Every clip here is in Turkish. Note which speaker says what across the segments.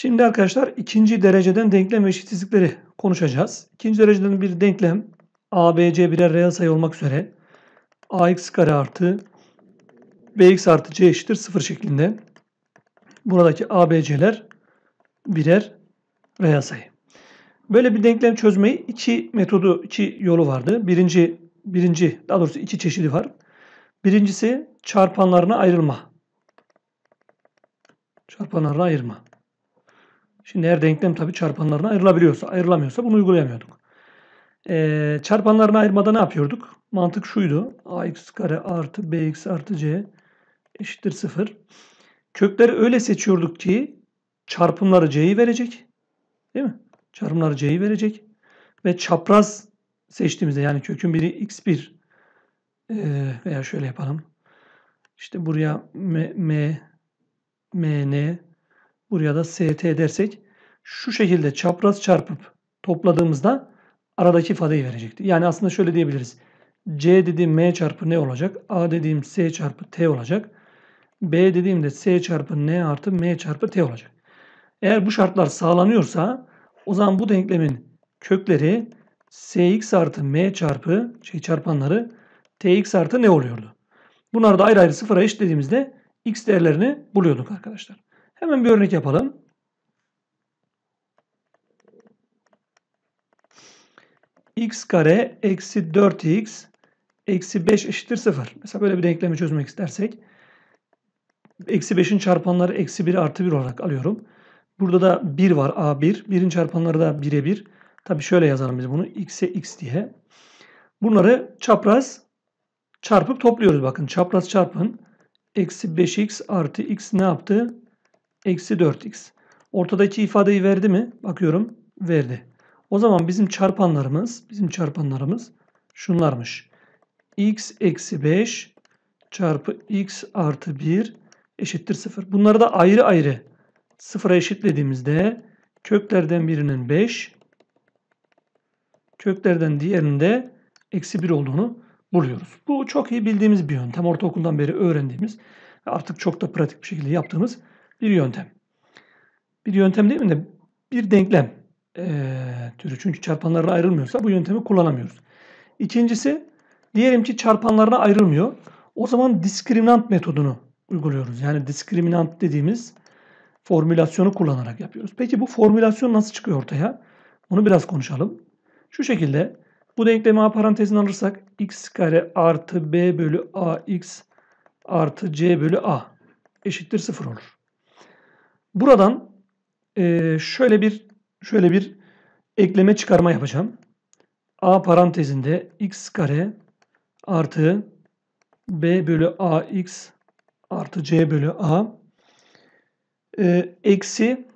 Speaker 1: Şimdi arkadaşlar ikinci dereceden denklem eşitsizlikleri konuşacağız. İkinci dereceden bir denklem ABC birer reel sayı olmak üzere AX kare artı BX artı C eşittir 0 şeklinde. Buradaki ABC'ler birer reel sayı. Böyle bir denklem çözmeyi iki metodu, iki yolu vardı. Birinci, birinci daha doğrusu iki çeşidi var. Birincisi çarpanlarına ayrılma. Çarpanlarına ayırma. Şimdi her denklem tabii çarpanlarına ayrılabiliyorsa, ayrılamıyorsa bunu uygulayamıyorduk. Ee, çarpanlarına ayırmada ne yapıyorduk? Mantık şuydu. ax kare artı bx artı c eşittir 0. Kökleri öyle seçiyorduk ki çarpımları c'yi verecek. Değil mi? Çarpımları c'yi verecek. Ve çapraz seçtiğimizde yani kökün biri x1 ee, veya şöyle yapalım. İşte buraya m, m, m, n buraya da ST dersek şu şekilde çapraz çarpıp topladığımızda aradaki ifadeyi verecekti. Yani aslında şöyle diyebiliriz. C dediğim M çarpı ne olacak. A dediğim S çarpı T olacak. B dediğim de S çarpı N artı M çarpı T olacak. Eğer bu şartlar sağlanıyorsa o zaman bu denklemin kökleri Sx artı M çarpı şey çarpanları Tx artı ne oluyordu? Bunları da ayrı ayrı sıfıra eşitlediğimizde x değerlerini buluyorduk arkadaşlar. Hemen bir örnek yapalım. x kare eksi 4x eksi 5 eşittir 0. Mesela böyle bir denklemi çözmek istersek eksi 5'in çarpanları eksi 1 artı 1 olarak alıyorum. Burada da 1 var a1. 1'in çarpanları da 1'e 1. Tabi şöyle yazalım biz bunu x'e x diye. Bunları çapraz çarpıp topluyoruz bakın. Çapraz çarpın. Eksi 5x artı x ne yaptı? eksi 4x. Ortadaki ifadeyi verdi mi? Bakıyorum verdi. O zaman bizim çarpanlarımız, bizim çarpanlarımız şunlarmış. x eksi 5 çarpı x artı 1 eşittir 0. Bunları da ayrı ayrı sıfıra eşitlediğimizde köklerden birinin 5, köklerden diğerinin de eksi 1 olduğunu buluyoruz. Bu çok iyi bildiğimiz bir yöntem. Ortaokuldan beri öğrendiğimiz artık çok da pratik bir şekilde yaptığımız bir yöntem. Bir yöntem değil mi de bir denklem e, türü. Çünkü çarpanlarına ayrılmıyorsa bu yöntemi kullanamıyoruz. İkincisi diyelim ki çarpanlarına ayrılmıyor. O zaman diskriminant metodunu uyguluyoruz. Yani diskriminant dediğimiz formülasyonu kullanarak yapıyoruz. Peki bu formülasyon nasıl çıkıyor ortaya? Onu biraz konuşalım. Şu şekilde bu denklemi a parantezine alırsak x kare artı b bölü ax artı c bölü a eşittir 0 olur. Buradan e, şöyle bir şöyle bir ekleme çıkarma yapacağım. A parantezinde x kare artı b bölü a x artı c bölü a e, eksi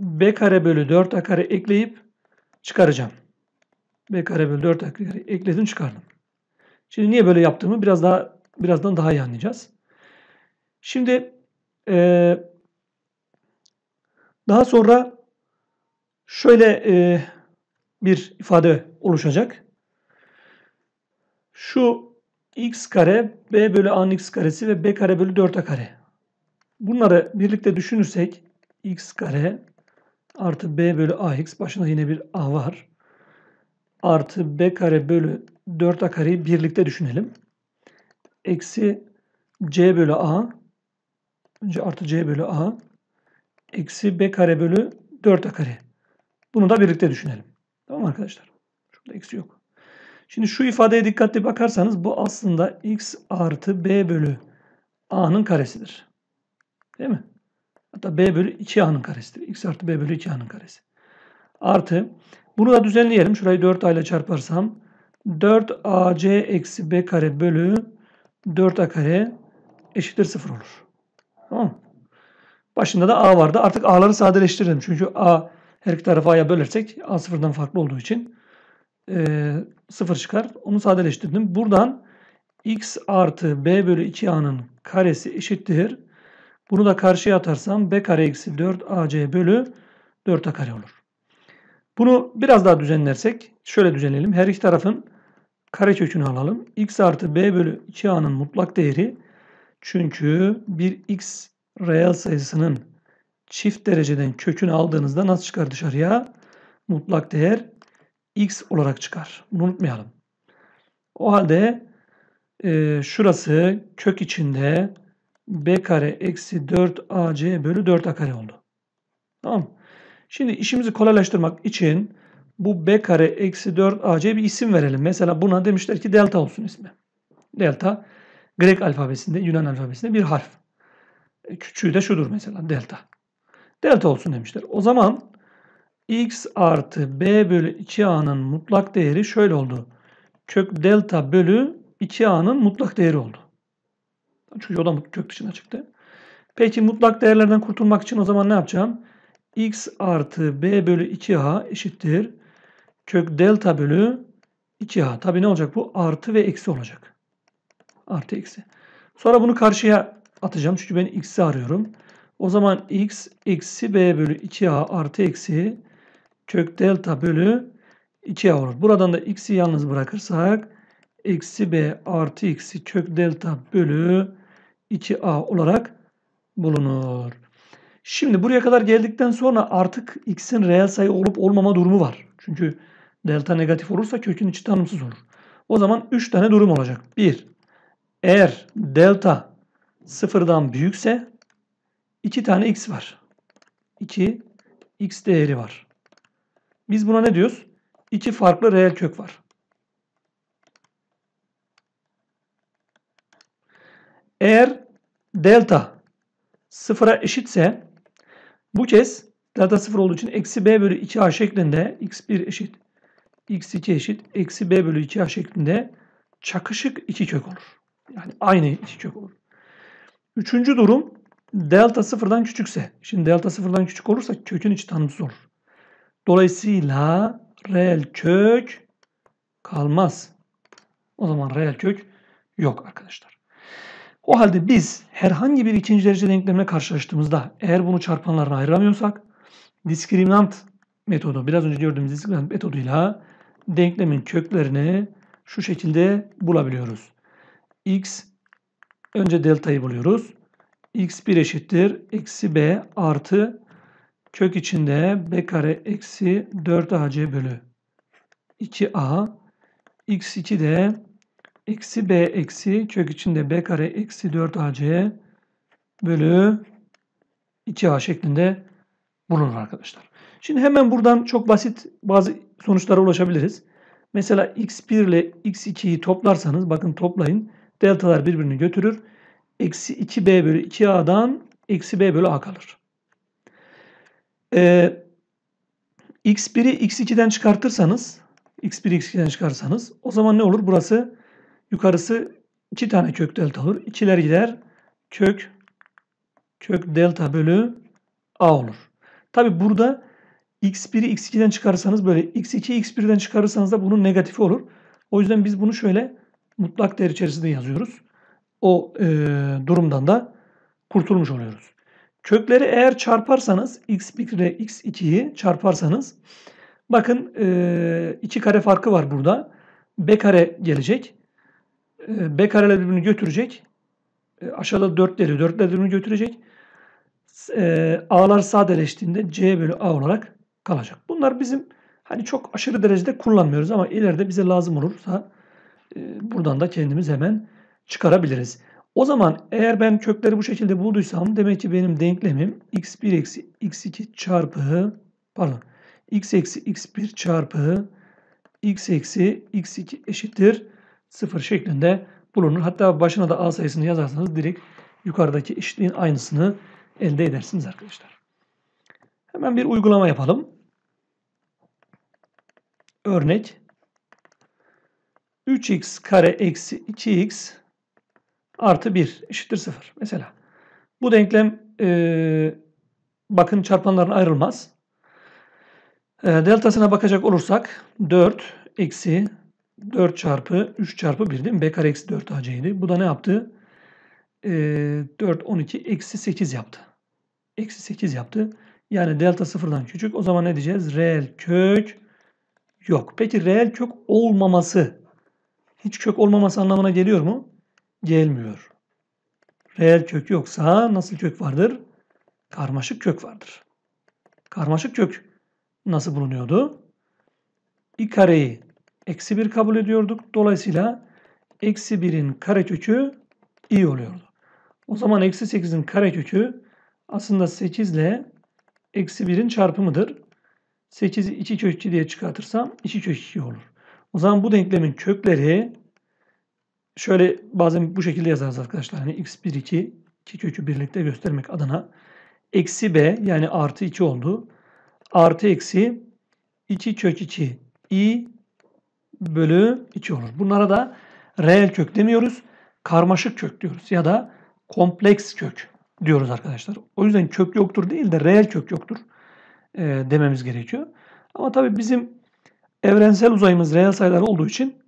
Speaker 1: b kare bölü 4 a kare ekleyip çıkaracağım. b kare bölü 4 a kare ekledim çıkardım. Şimdi niye böyle yaptığımı biraz daha birazdan daha iyi anlayacağız. Şimdi e, daha sonra şöyle e, bir ifade oluşacak. Şu x kare, b bölü a'nın x karesi ve b kare bölü 4a kare. Bunları birlikte düşünürsek x kare artı b bölü ax başına yine bir a var. Artı b kare bölü 4a kareyi birlikte düşünelim. Eksi c bölü a önce artı c bölü a eksi b kare bölü 4a kare. Bunu da birlikte düşünelim. Tamam arkadaşlar? Şurada eksi yok. Şimdi şu ifadeye dikkatli bakarsanız bu aslında x artı b bölü a'nın karesidir. Değil mi? Hatta b bölü 2a'nın karesidir. x artı b bölü 2a'nın karesi. Artı bunu da düzenleyelim. Şurayı 4a ile çarparsam 4ac eksi b kare bölü 4a kare eşittir 0 olur. Tamam mı? Başında da A vardı. Artık A'ları sadeleştirelim. Çünkü A her iki tarafı A'ya bölersek A sıfırdan farklı olduğu için e, sıfır çıkar. Onu sadeleştirdim. Buradan x artı b bölü 2a'nın karesi eşittir. Bunu da karşıya atarsam b kare eksi 4ac bölü 4a kare olur. Bunu biraz daha düzenlersek şöyle düzenleyelim. Her iki tarafın kare kökünü alalım. x artı b bölü 2a'nın mutlak değeri çünkü bir x reel sayısının çift dereceden kökünü aldığınızda nasıl çıkar dışarıya? Mutlak değer x olarak çıkar. Bunu unutmayalım. O halde e, şurası kök içinde b kare eksi 4ac bölü 4a kare oldu. Tamam Şimdi işimizi kolaylaştırmak için bu b kare eksi 4ac bir isim verelim. Mesela buna demişler ki delta olsun ismi. Delta Grek alfabesinde, Yunan alfabesinde bir harf. E, küçüğü de şudur mesela delta. Delta olsun demişler. O zaman x artı b bölü 2a'nın mutlak değeri şöyle oldu. Kök delta bölü 2a'nın mutlak değeri oldu. Çünkü o da kök dışına çıktı. Peki mutlak değerlerden kurtulmak için o zaman ne yapacağım? x artı b bölü 2a eşittir. Kök delta bölü 2a. Tabii ne olacak bu? Artı ve eksi olacak. Artı eksi. Sonra bunu karşıya atacağım. Çünkü ben x'i arıyorum. O zaman x eksi b bölü 2a artı eksi kök delta bölü 2a olur. Buradan da x'i yalnız bırakırsak eksi b artı eksi kök delta bölü 2a olarak bulunur. Şimdi buraya kadar geldikten sonra artık x'in reel sayı olup olmama durumu var. Çünkü delta negatif olursa kökün içi tanımsız olur. O zaman 3 tane durum olacak. 1. Eğer delta sıfırdan büyükse iki tane x var. 2 x değeri var. Biz buna ne diyoruz? İki farklı reel kök var. Eğer delta sıfıra eşitse bu kez delta sıfır olduğu için eksi b bölü 2a şeklinde x1 eşit x2 eşit eksi b bölü 2a şeklinde çakışık iki kök olur. Yani aynı iki kök olur. Üçüncü durum delta sıfırdan küçükse. Şimdi delta sıfırdan küçük olursa kökün içi tanımsız zor. Dolayısıyla reel kök kalmaz. O zaman reel kök yok arkadaşlar. O halde biz herhangi bir ikinci derece denklemle karşılaştığımızda eğer bunu çarpanlarına ayıramıyorsak diskriminant metodu biraz önce gördüğümüz diskriminant metoduyla denklemin köklerini şu şekilde bulabiliyoruz. x Önce deltayı buluyoruz. x1 eşittir. Eksi b artı kök içinde b kare eksi 4ac bölü 2a. x2 de eksi b eksi kök içinde b kare eksi 4ac bölü 2a şeklinde bulunur arkadaşlar. Şimdi hemen buradan çok basit bazı sonuçlara ulaşabiliriz. Mesela x1 ile x2'yi toplarsanız bakın toplayın. Deltalar birbirini götürür. Eksi 2b bölü 2a'dan eksi b bölü a kalır. Ee, x1'i x2'den çıkartırsanız x 1i x2'den çıkarsanız o zaman ne olur? Burası yukarısı 2 tane kök delta olur. 2'ler gider. Kök kök delta bölü a olur. Tabi burada x1'i x2'den çıkarırsanız böyle x2'yi x1'den çıkarırsanız da bunun negatifi olur. O yüzden biz bunu şöyle mutlak değer içerisinde yazıyoruz. O e, durumdan da kurtulmuş oluyoruz. Kökleri eğer çarparsanız x1 ile x2'yi çarparsanız bakın e, iki kare farkı var burada. b kare gelecek. E, b kareler birbirini götürecek. E, aşağıda 4 geliyor. 4 birbirini götürecek. E, a'lar sadeleştiğinde c bölü a olarak kalacak. Bunlar bizim hani çok aşırı derecede kullanmıyoruz ama ileride bize lazım olursa ee, buradan da kendimiz hemen çıkarabiliriz. O zaman eğer ben kökleri bu şekilde bulduysam demek ki benim denklemim x1 eksi x2 çarpı pardon x eksi x1 çarpı x eksi x2 eşittir 0 şeklinde bulunur. Hatta başına da a sayısını yazarsanız direkt yukarıdaki eşitliğin aynısını elde edersiniz arkadaşlar. Hemen bir uygulama yapalım. Örnek 3x kare eksi 2x artı 1 eşittir 0. Mesela bu denklem e, bakın çarpanların ayrılmaz. E, deltasına bakacak olursak 4 eksi 4 çarpı 3 çarpı 1 değil mi? B kare eksi 4 AC'ydi. Bu da ne yaptı? E, 4, 12, eksi 8 yaptı. Eksi 8 yaptı. Yani delta sıfırdan küçük. O zaman ne diyeceğiz? Reel kök yok. Peki reel kök olmaması hiç kök olmaması anlamına geliyor mu? Gelmiyor. Reel kök yoksa nasıl kök vardır? Karmaşık kök vardır. Karmaşık kök nasıl bulunuyordu? i kareyi eksi 1 kabul ediyorduk. Dolayısıyla eksi 1'in kökü i oluyordu. O zaman eksi 8'in kökü aslında 8 ile eksi 1'in çarpımıdır. 8'i 2 kök 2 diye çıkartırsam 2 kök 2 olur. O zaman bu denklemin kökleri şöyle bazen bu şekilde yazarız arkadaşlar. Hani x1 2 2 kökü birlikte göstermek adına eksi b yani artı 2 oldu. Artı eksi 2 kök 2 i bölü 2 olur. Bunlara da reel kök demiyoruz. Karmaşık kök diyoruz ya da kompleks kök diyoruz arkadaşlar. O yüzden kök yoktur değil de reel kök yoktur e, dememiz gerekiyor. Ama tabii bizim Evrensel uzayımız reel sayılar olduğu için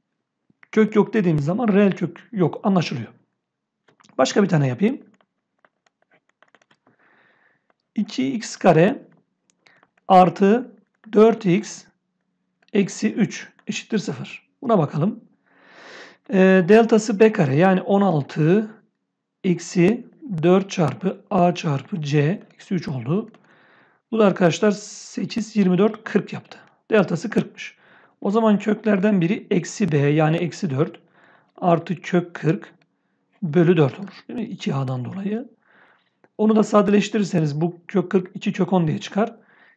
Speaker 1: kök yok dediğimiz zaman reel kök yok anlaşılıyor. Başka bir tane yapayım. 2x kare artı 4x eksi 3 eşittir 0. Buna bakalım. E, deltası b kare yani 16 eksi 4 çarpı a çarpı c eksi 3 oldu. Bu da arkadaşlar 8, 24, 40 yaptı. Deltası 40'mış. O zaman köklerden biri eksi b yani eksi 4 artı kök 40 bölü 4 olur. Değil mi? 2a'dan dolayı. Onu da sadeleştirirseniz bu kök 40 2 kök 10 diye çıkar.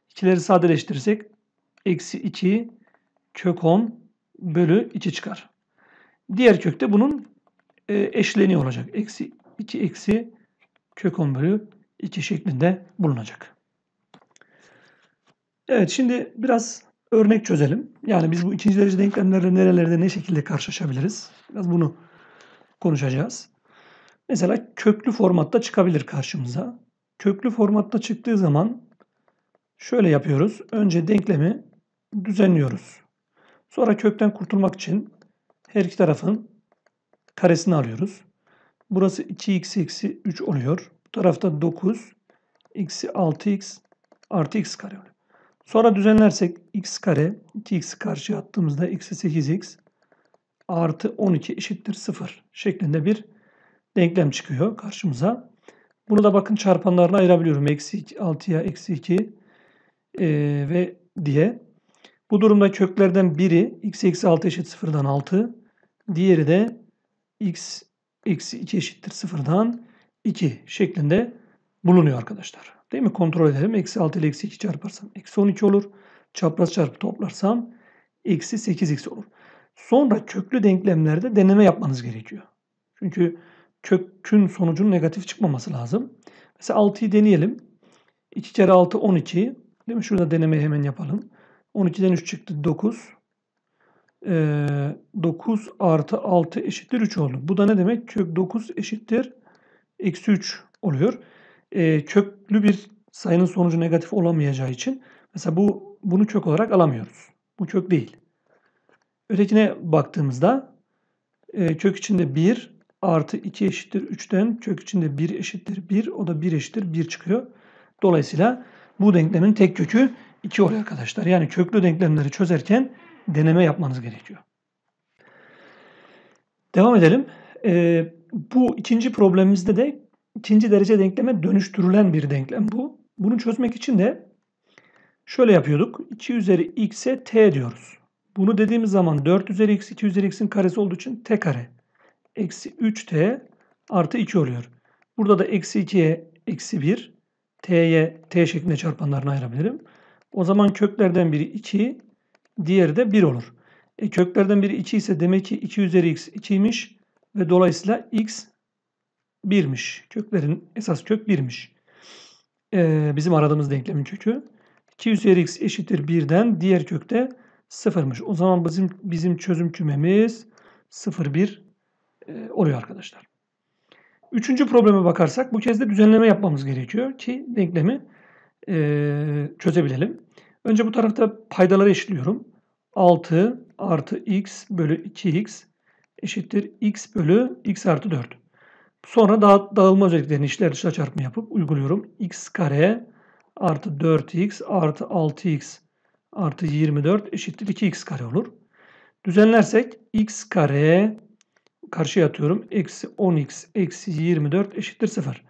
Speaker 1: İkileri sadeleştirirsek eksi 2 kök 10 bölü 2 çıkar. Diğer kökte bunun e, eşleniği olacak. Eksi 2 eksi kök 10 bölü 2 şeklinde bulunacak. Evet şimdi biraz örnek çözelim. Yani biz bu ikinci derece denklemlerle nerelerde ne şekilde karşılaşabiliriz? Biraz bunu konuşacağız. Mesela köklü formatta çıkabilir karşımıza. Köklü formatta çıktığı zaman şöyle yapıyoruz. Önce denklemi düzenliyoruz. Sonra kökten kurtulmak için her iki tarafın karesini alıyoruz. Burası 2x eksi 3 oluyor. Bu tarafta 9 eksi 6x artı x kare oluyor. Sonra düzenlersek x kare 2x karşıya attığımızda eksi 8x artı 12 eşittir 0 şeklinde bir denklem çıkıyor karşımıza. Bunu da bakın çarpanlarına ayırabiliyorum. Eksi 6'ya eksi 2 e, ve diye. Bu durumda köklerden biri x eksi 6 eşit 0'dan 6. Diğeri de x eksi 2 eşittir 0'dan 2 şeklinde bulunuyor arkadaşlar. Değil mi? Kontrol edelim. Eksi 6 ile eksi 2 çarparsam eksi 12 olur. Çapraz çarpı toplarsam eksi 8x olur. Sonra köklü denklemlerde deneme yapmanız gerekiyor. Çünkü kökün sonucunun negatif çıkmaması lazım. Mesela 6'yı deneyelim. 2 kere 6 12. Değil mi? Şurada denemeyi hemen yapalım. 12'den 3 çıktı 9. Ee, 9 artı 6 eşittir 3 oldu. Bu da ne demek? Kök 9 eşittir eksi 3 oluyor e, çöplü bir sayının sonucu negatif olamayacağı için mesela bu bunu kök olarak alamıyoruz. Bu kök değil. Ötekine baktığımızda kök içinde 1 artı 2 eşittir 3'ten kök içinde 1 eşittir 1 o da 1 eşittir 1 çıkıyor. Dolayısıyla bu denklemin tek kökü 2 oluyor arkadaşlar. Yani köklü denklemleri çözerken deneme yapmanız gerekiyor. Devam edelim. Ee, bu ikinci problemimizde de ikinci derece denkleme dönüştürülen bir denklem bu. Bunu çözmek için de şöyle yapıyorduk. 2 üzeri x'e t diyoruz. Bunu dediğimiz zaman 4 üzeri x 2 üzeri x'in karesi olduğu için t kare. Eksi 3t artı 2 oluyor. Burada da eksi 2'ye eksi 1 t'ye t şeklinde çarpanlarını ayırabilirim. O zaman köklerden biri 2 diğeri de 1 olur. E, köklerden biri 2 ise demek ki 2 üzeri x 2'ymiş ve dolayısıyla x Birmiş Köklerin esas kök birmiş, Ee, bizim aradığımız denklemin kökü. 2 üzeri x eşittir 1'den diğer kökte 0'mış. O zaman bizim bizim çözüm kümemiz 0 1 e, oluyor arkadaşlar. Üçüncü probleme bakarsak bu kez de düzenleme yapmamız gerekiyor ki denklemi e, çözebilelim. Önce bu tarafta paydaları eşitliyorum. 6 artı x bölü 2x eşittir x bölü x artı 4. Sonra da, dağılma özelliklerini işler dışına çarpma yapıp uyguluyorum. x kare artı 4x artı 6x artı 24 eşittir 2x kare olur. Düzenlersek x kare karşıya atıyorum. Eksi 10x eksi 24 eşittir 0.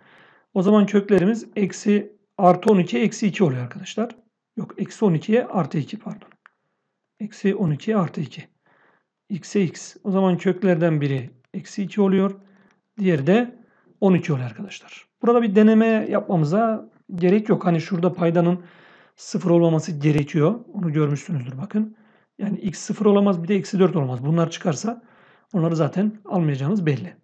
Speaker 1: O zaman köklerimiz eksi artı 12 eksi 2 oluyor arkadaşlar. Yok eksi 12'ye artı 2 pardon. Eksi 12'ye artı 2. x'e x. O zaman köklerden biri eksi 2 oluyor. Diğeri de 12 öğle arkadaşlar. Burada bir deneme yapmamıza gerek yok. Hani şurada paydanın sıfır olmaması gerekiyor. Onu görmüşsünüzdür bakın. Yani x sıfır olamaz bir de eksi 4 olmaz. Bunlar çıkarsa onları zaten almayacağımız belli.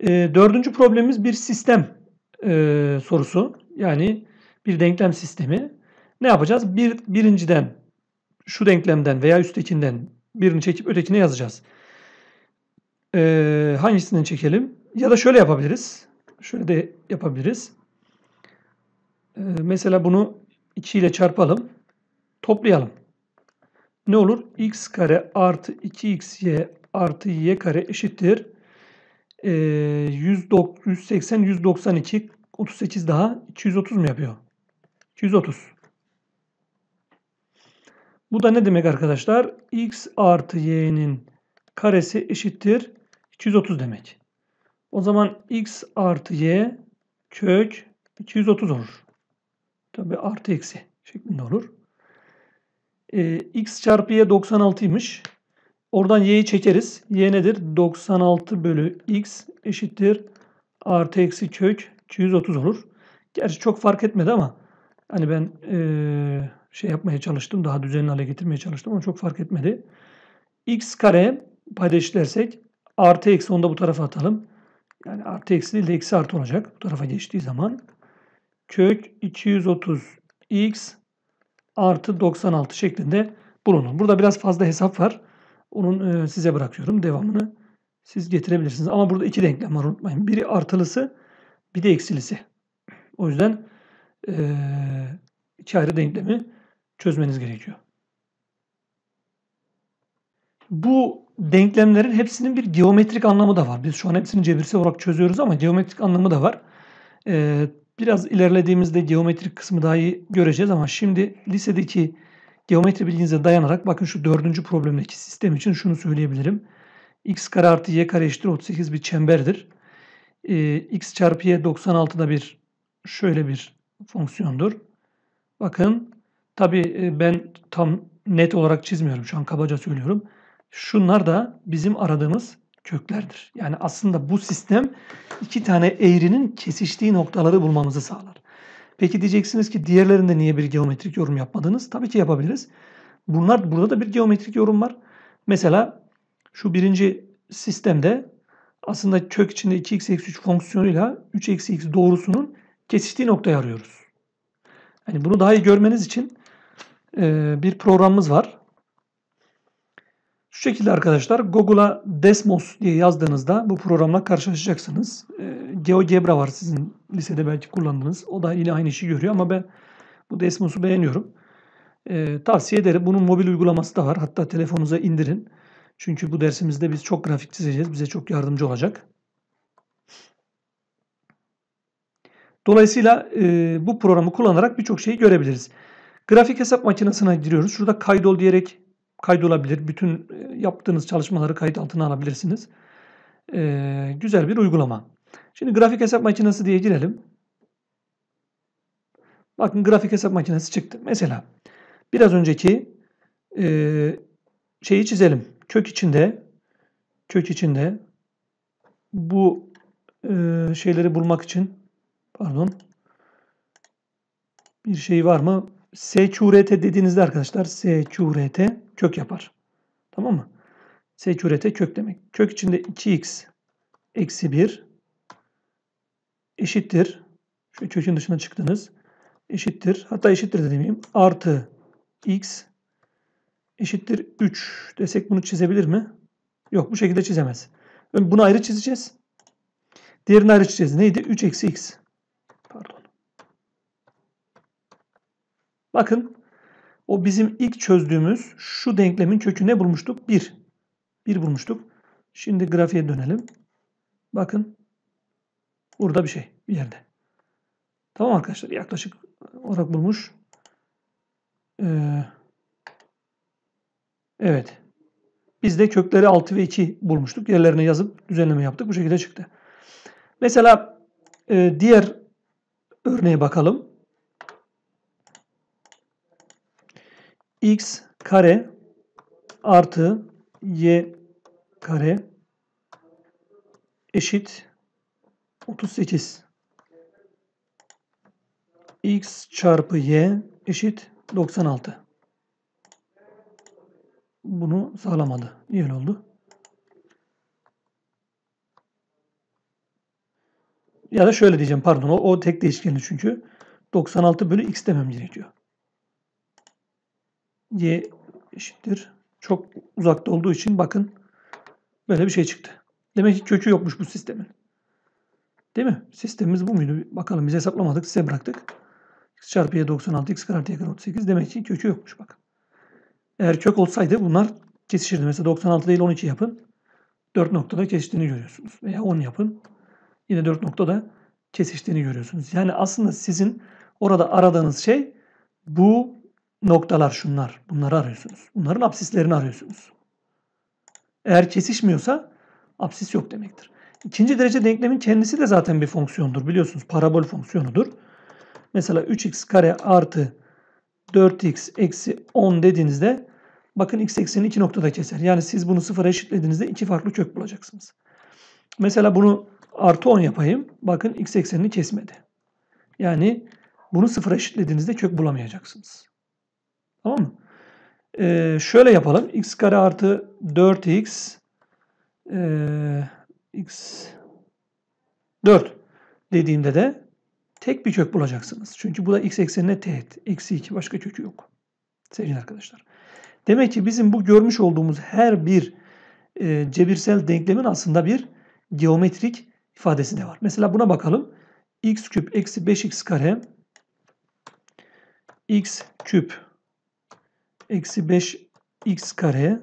Speaker 1: E, dördüncü problemimiz bir sistem e, sorusu. Yani bir denklem sistemi. Ne yapacağız? Bir, birinciden şu denklemden veya üsttekinden birini çekip ötekine yazacağız. Ee, hangisinden çekelim? Ya da şöyle yapabiliriz. Şöyle de yapabiliriz. Ee, mesela bunu 2 ile çarpalım. Toplayalım. Ne olur? x kare artı 2xy artı y kare eşittir. Ee, 180, 192, 38 daha 230 mu yapıyor? 230. Bu da ne demek arkadaşlar? x artı y'nin karesi eşittir 230 demek. O zaman x artı y kök 230 olur. Tabi artı eksi şeklinde olur. Ee, x çarpı y 96'ymış. Oradan y'yi çekeriz. y nedir? 96 bölü x eşittir artı eksi kök 230 olur. Gerçi çok fark etmedi ama hani ben ee, şey yapmaya çalıştım. Daha düzenli hale getirmeye çalıştım ama çok fark etmedi. x kare paydaşlersek Artı eksi onu da bu tarafa atalım. Yani artı eksi değil de eksi artı olacak. Bu tarafa geçtiği zaman kök 230x artı 96 şeklinde bulunur. Burada biraz fazla hesap var. Onun e, size bırakıyorum. Devamını siz getirebilirsiniz. Ama burada iki denklem var unutmayın. Biri artılısı bir de eksilisi. O yüzden e, iki ayrı denklemi çözmeniz gerekiyor. Bu denklemlerin hepsinin bir geometrik anlamı da var. Biz şu an hepsini cebirsel olarak çözüyoruz ama geometrik anlamı da var. Ee, biraz ilerlediğimizde geometrik kısmı daha iyi göreceğiz ama şimdi lisedeki geometri bilginize dayanarak bakın şu dördüncü problemdeki sistem için şunu söyleyebilirim. x kare artı y kare eşittir 38 bir çemberdir. Ee, x çarpı y 96'da bir şöyle bir fonksiyondur. Bakın tabi e, ben tam net olarak çizmiyorum şu an kabaca söylüyorum. Şunlar da bizim aradığımız köklerdir. Yani aslında bu sistem iki tane eğrinin kesiştiği noktaları bulmamızı sağlar. Peki diyeceksiniz ki diğerlerinde niye bir geometrik yorum yapmadınız? Tabii ki yapabiliriz. Bunlar burada da bir geometrik yorum var. Mesela şu birinci sistemde aslında kök içinde 2x eksi 3 fonksiyonuyla 3 eksi x doğrusunun kesiştiği noktayı arıyoruz. Yani bunu daha iyi görmeniz için bir programımız var. Şu şekilde arkadaşlar Google'a Desmos diye yazdığınızda bu programla karşılaşacaksınız. Ee, GeoGebra var sizin lisede belki kullandınız. O da yine aynı işi görüyor ama ben bu Desmos'u beğeniyorum. E, tavsiye ederim. Bunun mobil uygulaması da var. Hatta telefonunuza indirin. Çünkü bu dersimizde biz çok grafik çizeceğiz. Bize çok yardımcı olacak. Dolayısıyla e, bu programı kullanarak birçok şeyi görebiliriz. Grafik hesap makinesine giriyoruz. Şurada kaydol diyerek kaydolabilir. Bütün e, yaptığınız çalışmaları kayıt altına alabilirsiniz. Ee, güzel bir uygulama. Şimdi grafik hesap makinesi diye girelim. Bakın grafik hesap makinesi çıktı. Mesela biraz önceki e, şeyi çizelim. Kök içinde kök içinde bu e, şeyleri bulmak için pardon bir şey var mı? SQRT dediğinizde arkadaşlar SQRT kök yapar. Tamam mı? Seçürete kök demek. Kök içinde 2x eksi 1 eşittir. Şu kökün dışına çıktınız. Eşittir. Hatta eşittir de demeyeyim. Artı x eşittir 3 desek bunu çizebilir mi? Yok bu şekilde çizemez. Bunu ayrı çizeceğiz. Diğerini ayrı çizeceğiz. Neydi? 3 eksi x. Pardon. Bakın o bizim ilk çözdüğümüz şu denklemin kökü ne bulmuştuk? 1. 1 bulmuştuk. Şimdi grafiğe dönelim. Bakın burada bir şey bir yerde. Tamam arkadaşlar yaklaşık olarak bulmuş. Ee, evet. Biz de kökleri 6 ve 2 bulmuştuk. Yerlerine yazıp düzenleme yaptık. Bu şekilde çıktı. Mesela e, diğer örneğe bakalım. x kare artı y kare eşit 38. x çarpı y eşit 96. Bunu sağlamadı. niye oldu. Ya da şöyle diyeceğim pardon o, o tek değişkenli çünkü. 96 bölü x demem gerekiyor y eşittir. Çok uzakta olduğu için bakın böyle bir şey çıktı. Demek ki kökü yokmuş bu sistemin. Değil mi? Sistemimiz bu muydu? Bakalım biz hesaplamadık size bıraktık. x çarpı y 96 x kare artı 38 demek ki kökü yokmuş bak. Eğer kök olsaydı bunlar kesişirdi. Mesela 96 değil 12 yapın. 4 noktada kesiştiğini görüyorsunuz. Veya 10 yapın. Yine 4 noktada kesiştiğini görüyorsunuz. Yani aslında sizin orada aradığınız şey bu noktalar şunlar. Bunları arıyorsunuz. Bunların absislerini arıyorsunuz. Eğer kesişmiyorsa absis yok demektir. İkinci derece denklemin kendisi de zaten bir fonksiyondur biliyorsunuz. Parabol fonksiyonudur. Mesela 3x kare artı 4x eksi 10 dediğinizde bakın x eksenini iki noktada keser. Yani siz bunu sıfıra eşitlediğinizde iki farklı kök bulacaksınız. Mesela bunu artı 10 yapayım. Bakın x eksenini kesmedi. Yani bunu sıfıra eşitlediğinizde kök bulamayacaksınız. Tamam mı? Ee, şöyle yapalım. x kare artı 4x e, x 4 ee, dediğimde de tek bir kök bulacaksınız. Çünkü bu da x eksenine teğet. Eksi 2 başka kökü yok. Sevgili arkadaşlar. Demek ki bizim bu görmüş olduğumuz her bir e, cebirsel denklemin aslında bir geometrik ifadesi de var. Mesela buna bakalım. x küp eksi 5x kare x küp Eksi 5x kare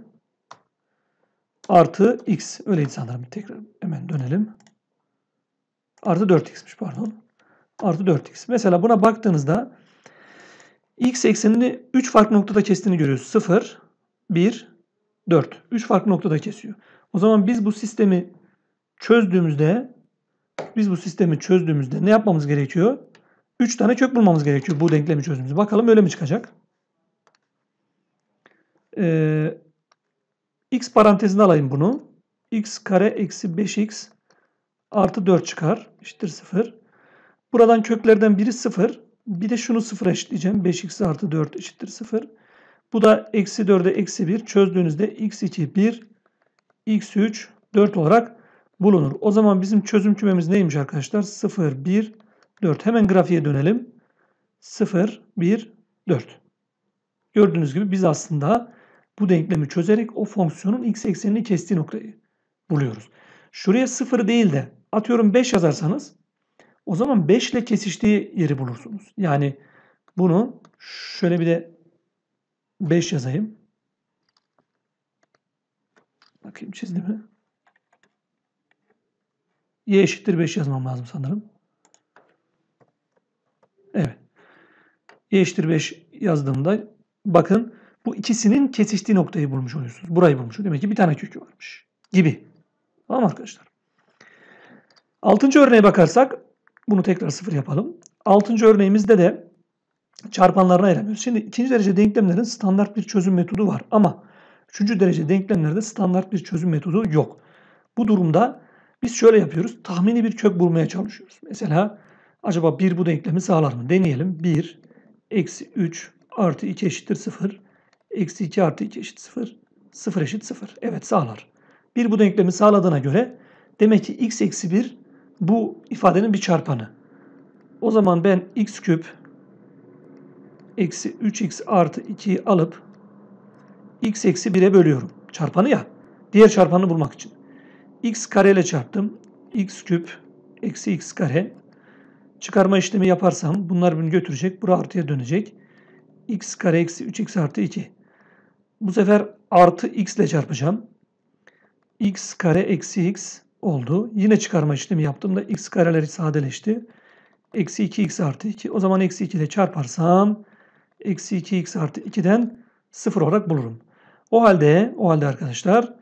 Speaker 1: artı x. Öyleydi sanırım. Tekrar hemen dönelim. Artı 4x'miş pardon. Artı 4x. Mesela buna baktığınızda x eksenini 3 farklı noktada kestiğini görüyoruz. 0, 1, 4. 3 farklı noktada kesiyor. O zaman biz bu sistemi çözdüğümüzde biz bu sistemi çözdüğümüzde ne yapmamız gerekiyor? 3 tane kök bulmamız gerekiyor bu denklemi çözdüğümüzde. Bakalım öyle mi çıkacak? Ee, x parantezine alayım bunu. x kare eksi 5x artı 4 çıkar. eşittir 0. Buradan köklerden biri 0. Bir de şunu 0 eşitleyeceğim. 5x artı 4 eşittir 0. Bu da eksi 4'e eksi 1 çözdüğünüzde x2 1, x3 4 olarak bulunur. O zaman bizim çözüm kümemiz neymiş arkadaşlar? 0, 1, 4. Hemen grafiğe dönelim. 0, 1, 4. Gördüğünüz gibi biz aslında bu denklemi çözerek o fonksiyonun x eksenini kestiği noktayı buluyoruz. Şuraya 0 değil de atıyorum 5 yazarsanız o zaman 5 ile kesiştiği yeri bulursunuz. Yani bunu şöyle bir de 5 yazayım. Bakayım çizdi mi? Y eşittir 5 yazmam lazım sanırım. Evet. Y eşittir 5 yazdığımda bakın bu ikisinin kesiştiği noktayı bulmuş oluyorsunuz. Burayı bulmuş. Demek ki bir tane kökü varmış. Gibi. Tamam arkadaşlar. Altıncı örneğe bakarsak bunu tekrar sıfır yapalım. Altıncı örneğimizde de çarpanlarına ayıramıyoruz. Şimdi ikinci derece denklemlerin standart bir çözüm metodu var ama üçüncü derece denklemlerde standart bir çözüm metodu yok. Bu durumda biz şöyle yapıyoruz. Tahmini bir kök bulmaya çalışıyoruz. Mesela acaba 1 bu denklemi sağlar mı? Deneyelim. 1 eksi 3 artı 2 eşittir 0. Eksi 2 artı 2 eşit 0. 0 eşit 0. Evet sağlar. Bir bu denklemi sağladığına göre demek ki x eksi 1 bu ifadenin bir çarpanı. O zaman ben x küp eksi 3x artı 2'yi alıp x eksi 1'e bölüyorum. Çarpanı ya. Diğer çarpanı bulmak için. x kare ile çarptım. x küp eksi x kare. Çıkarma işlemi yaparsam bunlar birbirini götürecek. Bura artıya dönecek. x kare eksi 3x artı 2. Bu sefer artı x ile çarpacağım. x kare eksi x oldu. Yine çıkarma işlemi yaptığımda x kareleri sadeleşti. Eksi 2x artı 2. O zaman eksi 2 ile çarparsam eksi 2x artı 2'den 0 olarak bulurum. O halde, o halde arkadaşlar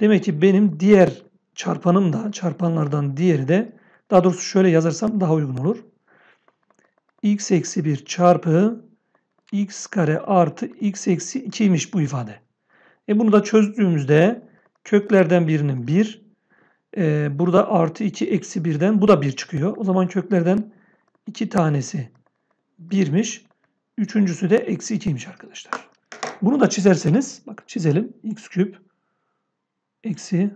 Speaker 1: demek ki benim diğer çarpanım da çarpanlardan diğeri de daha doğrusu şöyle yazarsam daha uygun olur. x eksi 1 çarpı x kare artı x eksi 2'ymiş bu ifade. E bunu da çözdüğümüzde köklerden birinin 1, e, burada artı 2 eksi 1'den bu da 1 çıkıyor. O zaman köklerden 2 tanesi 1'miş. Üçüncüsü de eksi 2'ymiş arkadaşlar. Bunu da çizerseniz, bakın çizelim. x küp eksi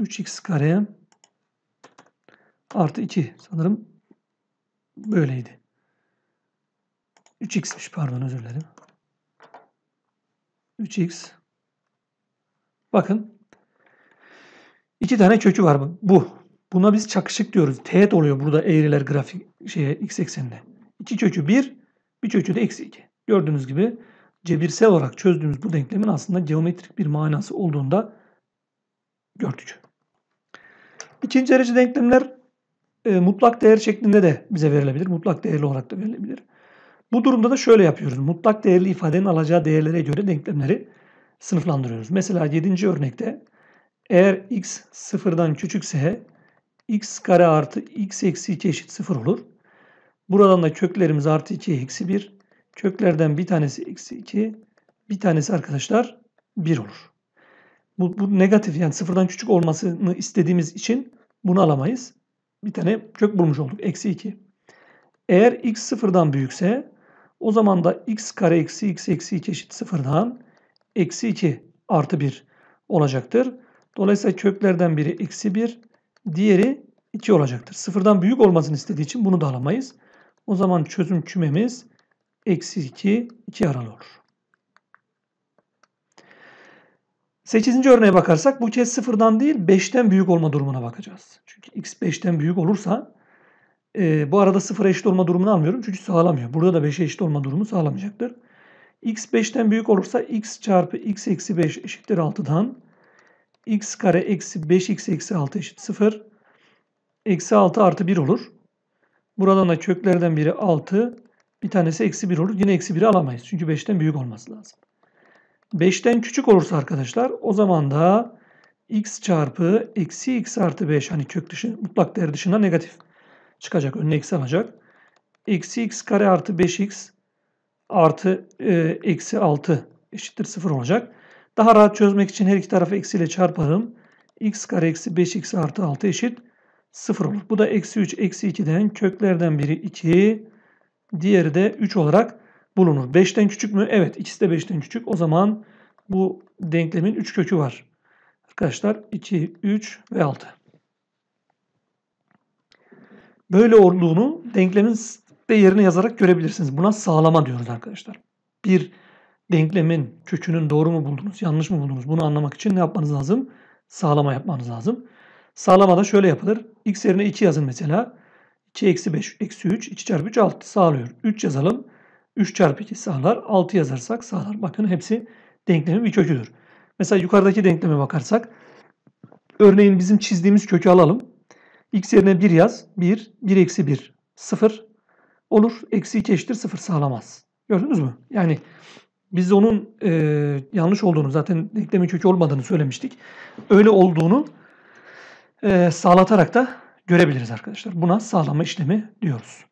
Speaker 1: 3x kare artı 2 sanırım böyleydi. 3x'miş pardon özür dilerim. 3x. Bakın. iki tane kökü var bu. bu. Buna biz çakışık diyoruz. Teğet oluyor burada eğriler grafik şeye x eksenine. İki kökü 1, bir kökü de eksi 2. Gördüğünüz gibi cebirsel olarak çözdüğümüz bu denklemin aslında geometrik bir manası olduğunda gördük. İkinci derece denklemler e, mutlak değer şeklinde de bize verilebilir. Mutlak değerli olarak da verilebilir. Bu durumda da şöyle yapıyoruz. Mutlak değerli ifadenin alacağı değerlere göre denklemleri sınıflandırıyoruz. Mesela 7. örnekte eğer x sıfırdan küçükse x kare artı x eksi 2 eşit 0 olur. Buradan da köklerimiz artı 2 eksi 1. Köklerden bir tanesi eksi 2. Bir tanesi arkadaşlar 1 olur. Bu, bu negatif yani sıfırdan küçük olmasını istediğimiz için bunu alamayız. Bir tane kök bulmuş olduk. Eksi 2. Eğer x sıfırdan büyükse o zaman da x kare eksi x eksi 2 eşit sıfırdan eksi 2 artı 1 olacaktır. Dolayısıyla köklerden biri eksi 1, diğeri 2 olacaktır. Sıfırdan büyük olmasını istediği için bunu da alamayız. O zaman çözüm kümemiz eksi 2, 2 aralı olur. 8. örneğe bakarsak bu kez sıfırdan değil 5'ten büyük olma durumuna bakacağız. Çünkü x 5'ten büyük olursa e, bu arada sıfıra eşit olma durumunu almıyorum çünkü sağlamıyor. Burada da 5'e eşit olma durumu sağlamayacaktır. x 5'ten büyük olursa x çarpı x eksi 5 eşittir 6'dan. x kare eksi 5x eksi 6 eşit 0. Eksi 6 artı 1 olur. Buradan da köklerden biri 6. Bir tanesi eksi 1 olur. Yine eksi 1'i alamayız. Çünkü 5'ten büyük olması lazım. 5'ten küçük olursa arkadaşlar o zaman da x çarpı eksi x artı 5 hani kök dışı mutlak değer dışında negatif çıkacak. Önüne eksi alacak. Eksi x kare artı 5x artı e, eksi 6 eşittir 0 olacak. Daha rahat çözmek için her iki tarafı eksiyle çarparım. x kare eksi 5x artı 6 eşit 0 olur. Bu da eksi 3 eksi 2'den köklerden biri 2 diğeri de 3 olarak bulunur. 5'ten küçük mü? Evet ikisi de 5'ten küçük. O zaman bu denklemin 3 kökü var. Arkadaşlar 2, 3 ve 6 böyle olduğunu denklemin ve yerine yazarak görebilirsiniz. Buna sağlama diyoruz arkadaşlar. Bir denklemin kökünün doğru mu buldunuz, yanlış mı buldunuz bunu anlamak için ne yapmanız lazım? Sağlama yapmanız lazım. Sağlama da şöyle yapılır. X yerine 2 yazın mesela. 2 eksi 5 eksi 3 2 çarpı 3 6 sağlıyor. 3 yazalım. 3 çarpı 2 sağlar. 6 yazarsak sağlar. Bakın hepsi denklemin bir köküdür. Mesela yukarıdaki denkleme bakarsak örneğin bizim çizdiğimiz kökü alalım. X yerine 1 yaz. 1, 1 eksi 1, 0 olur. Eksi 2 eşittir 0 sağlamaz. Gördünüz mü? Yani biz onun e, yanlış olduğunu zaten denklemin kökü olmadığını söylemiştik. Öyle olduğunu e, sağlatarak da görebiliriz arkadaşlar. Buna sağlama işlemi diyoruz.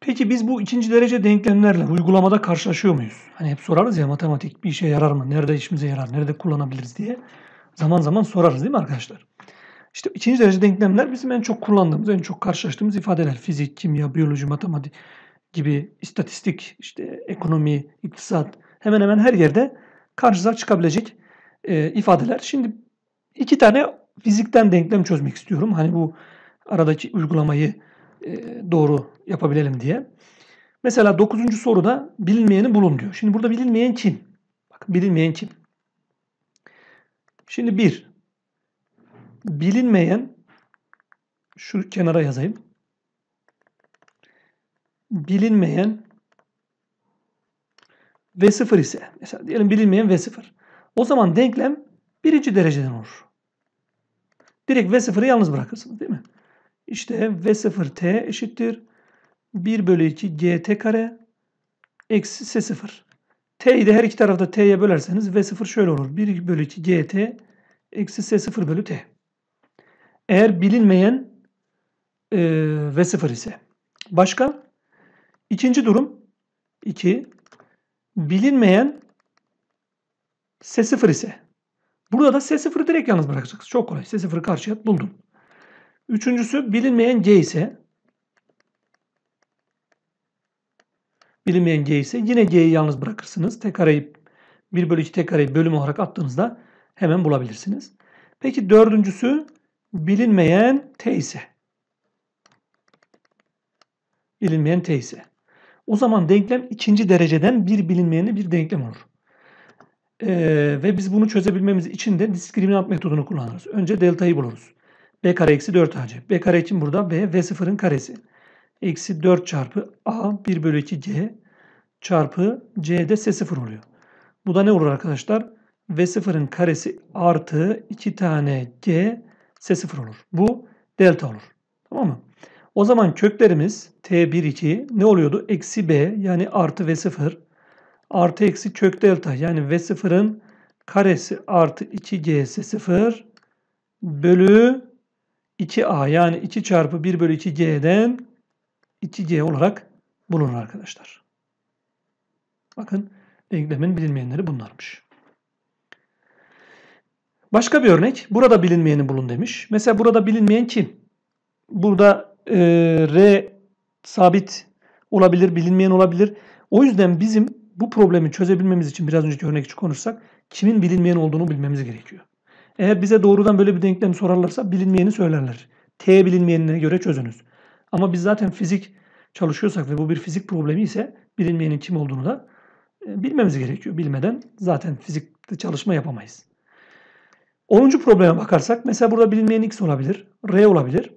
Speaker 1: Peki biz bu ikinci derece denklemlerle uygulamada karşılaşıyor muyuz? Hani hep sorarız ya matematik bir işe yarar mı? Nerede işimize yarar? Nerede kullanabiliriz diye. Zaman zaman sorarız değil mi arkadaşlar? İşte ikinci derece denklemler bizim en çok kullandığımız, en çok karşılaştığımız ifadeler. Fizik, kimya, biyoloji, matematik gibi istatistik, işte ekonomi, iktisat hemen hemen her yerde karşınıza çıkabilecek e, ifadeler. Şimdi iki tane fizikten denklem çözmek istiyorum. Hani bu aradaki uygulamayı e, doğru yapabilelim diye. Mesela dokuzuncu soruda bilinmeyeni bulun diyor. Şimdi burada bilinmeyen kim? Bakın bilinmeyen kim? Şimdi bir bilinmeyen şu kenara yazayım. Bilinmeyen v sıfır ise mesela diyelim bilinmeyen v sıfır. O zaman denklem birinci dereceden olur. Direkt v sıfırı yalnız bırakırsınız değil mi? İşte v sıfır t eşittir 1 bölü 2 gt kare eksi s sıfır. T'yi de her iki tarafta t'ye bölerseniz v sıfır şöyle olur. 1 bölü 2 gt eksi s sıfır bölü t. Eğer bilinmeyen e, ve sıfır ise. Başka? İkinci durum 2. Bilinmeyen S0 ise. Burada da S0'ı direkt yalnız bırakacaksınız. Çok kolay. S0'ı karşıya buldun. Üçüncüsü bilinmeyen C ise bilinmeyen G ise yine G'yi yalnız bırakırsınız. Tek arayı 1 bölü 2 tek arayı bölüm olarak attığınızda hemen bulabilirsiniz. Peki dördüncüsü bilinmeyen teyze. Bilinmeyen teyze. O zaman denklem ikinci dereceden bir bilinmeyeni bir denklem olur. Ee, ve biz bunu çözebilmemiz için de diskriminant metodunu kullanırız. Önce delta'yı buluruz. b kare eksi 4 ac. b kare için burada b ve sıfırın karesi. Eksi 4 çarpı a 1 bölü 2 c çarpı c de s 0 oluyor. Bu da ne olur arkadaşlar? v sıfırın karesi artı 2 tane g S0 olur. Bu delta olur. Tamam mı? O zaman köklerimiz T12 ne oluyordu? Eksi B yani artı V0 artı eksi kök delta yani V0'ın karesi artı 2 s 0 bölü 2A yani 2 çarpı 1 bölü 2G'den 2G olarak bulunur arkadaşlar. Bakın denklemin bilinmeyenleri bunlarmış. Başka bir örnek. Burada bilinmeyeni bulun demiş. Mesela burada bilinmeyen kim? Burada e, R sabit olabilir, bilinmeyen olabilir. O yüzden bizim bu problemi çözebilmemiz için biraz önceki örnek için konuşsak kimin bilinmeyen olduğunu bilmemiz gerekiyor. Eğer bize doğrudan böyle bir denklem sorarlarsa bilinmeyeni söylerler. T bilinmeyenine göre çözünüz. Ama biz zaten fizik çalışıyorsak ve bu bir fizik problemi ise bilinmeyenin kim olduğunu da e, bilmemiz gerekiyor. Bilmeden zaten fizikte çalışma yapamayız. 10. probleme bakarsak mesela burada bilinmeyen x olabilir. R olabilir.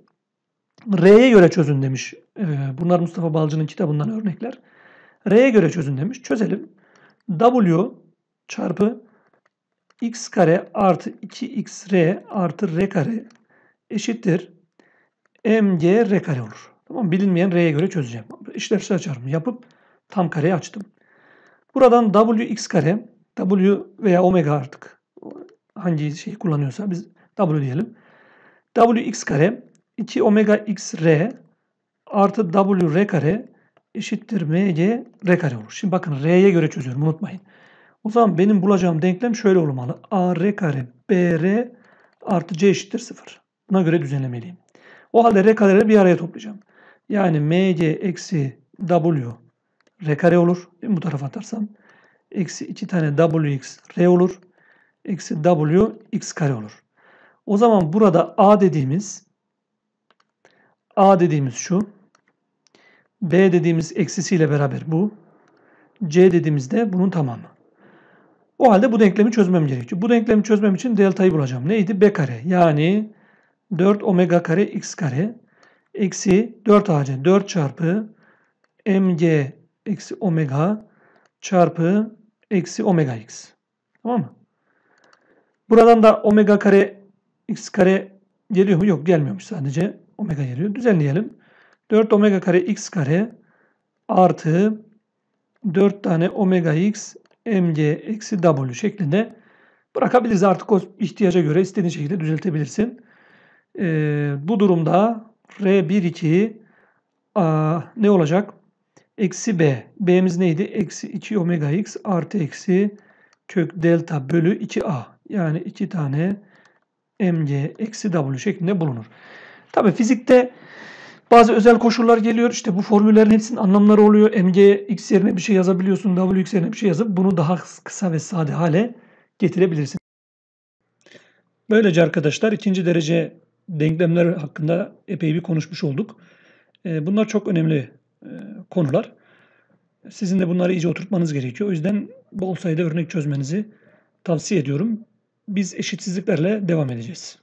Speaker 1: R'ye göre çözün demiş. E, bunlar Mustafa Balcı'nın kitabından örnekler. R'ye göre çözün demiş. Çözelim. W çarpı x kare artı 2xr artı r kare eşittir. mg r kare olur. Tamam Bilinmeyen r'ye göre çözeceğim. İşlemsel çarpımı yapıp tam kareyi açtım. Buradan wx kare, w veya omega artık hangi şeyi kullanıyorsa biz W diyelim. Wx kare 2 omega x r artı W r kare eşittir mg r kare olur. Şimdi bakın r'ye göre çözüyorum unutmayın. O zaman benim bulacağım denklem şöyle olmalı. a r kare b r artı c eşittir 0. Buna göre düzenlemeliyim. O halde r kareleri bir araya toplayacağım. Yani mg eksi w r kare olur. Bu tarafa atarsam. Eksi 2 tane wx r olur eksi w x kare olur. O zaman burada a dediğimiz a dediğimiz şu b dediğimiz eksisiyle beraber bu c dediğimiz de bunun tamamı. O halde bu denklemi çözmem gerekiyor. Bu denklemi çözmem için delta'yı bulacağım. Neydi? b kare. Yani 4 omega kare x kare eksi 4 ac 4 çarpı mg eksi omega çarpı eksi omega x. Tamam mı? Buradan da omega kare x kare geliyor mu? Yok gelmiyormuş sadece. Omega geliyor. Düzenleyelim. 4 omega kare x kare artı 4 tane omega x mg eksi w şeklinde bırakabiliriz. Artık o ihtiyaca göre istediğin şekilde düzeltebilirsin. Ee, bu durumda R12 a, ne olacak? Eksi B. B'miz neydi? Eksi 2 omega x artı eksi kök delta bölü 2a. Yani iki tane mg eksi w şeklinde bulunur. Tabi fizikte bazı özel koşullar geliyor. İşte bu formüllerin hepsinin anlamları oluyor. mg x yerine bir şey yazabiliyorsun. w x yerine bir şey yazıp bunu daha kısa ve sade hale getirebilirsin. Böylece arkadaşlar ikinci derece denklemler hakkında epey bir konuşmuş olduk. Ee, bunlar çok önemli e, konular. Sizin de bunları iyice oturtmanız gerekiyor. O yüzden bol sayıda örnek çözmenizi tavsiye ediyorum biz eşitsizliklerle devam edeceğiz.